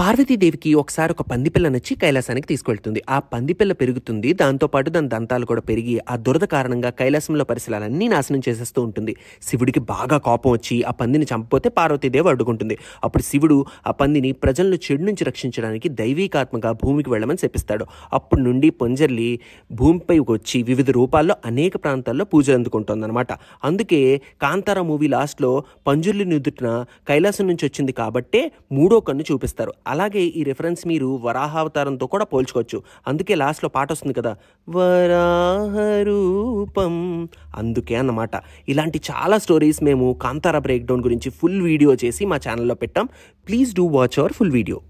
పార్వతీదేవికి ఒకసారి ఒక పందిపిల్ల నచ్చి కైలాసానికి తీసుకెళ్తుంది ఆ పందిపిల్ల పెరుగుతుంది దాంతోపాటు దాని దంతాలు కూడా పెరిగి ఆ దురద కారణంగా కైలాసంలో పరిసరాలన్నీ నాశనం చేసేస్తూ ఉంటుంది శివుడికి బాగా కోపం వచ్చి ఆ పందిని చంపపోతే పార్వతీదేవి అడ్డుకుంటుంది అప్పుడు శివుడు ఆ పందిని ప్రజలను చెడు నుంచి రక్షించడానికి దైవీకాత్మగా భూమికి వెళ్ళమని చెప్పిస్తాడు అప్పుడు నుండి పొంజర్లి భూమిపై వచ్చి వివిధ రూపాల్లో అనేక ప్రాంతాల్లో పూజలు అందుకుంటుందన్నమాట అందుకే కాంతారా మూవీ లాస్ట్లో పంజుర్లి నుదుటిన కైలాసం నుంచి వచ్చింది కాబట్టే మూడో కన్ను చూపిస్తారు అలాగే ఈ రెఫరెన్స్ మీరు వరాహావతారంతో కూడా పోల్చుకోవచ్చు అందుకే లాస్ట్లో పాట వస్తుంది కదా వరాహరూపం అందుకే అన్నమాట ఇలాంటి చాలా స్టోరీస్ మేము కాంతారా బ్రేక్డౌన్ గురించి ఫుల్ వీడియో చేసి మా ఛానల్లో పెట్టాం please do watch our full video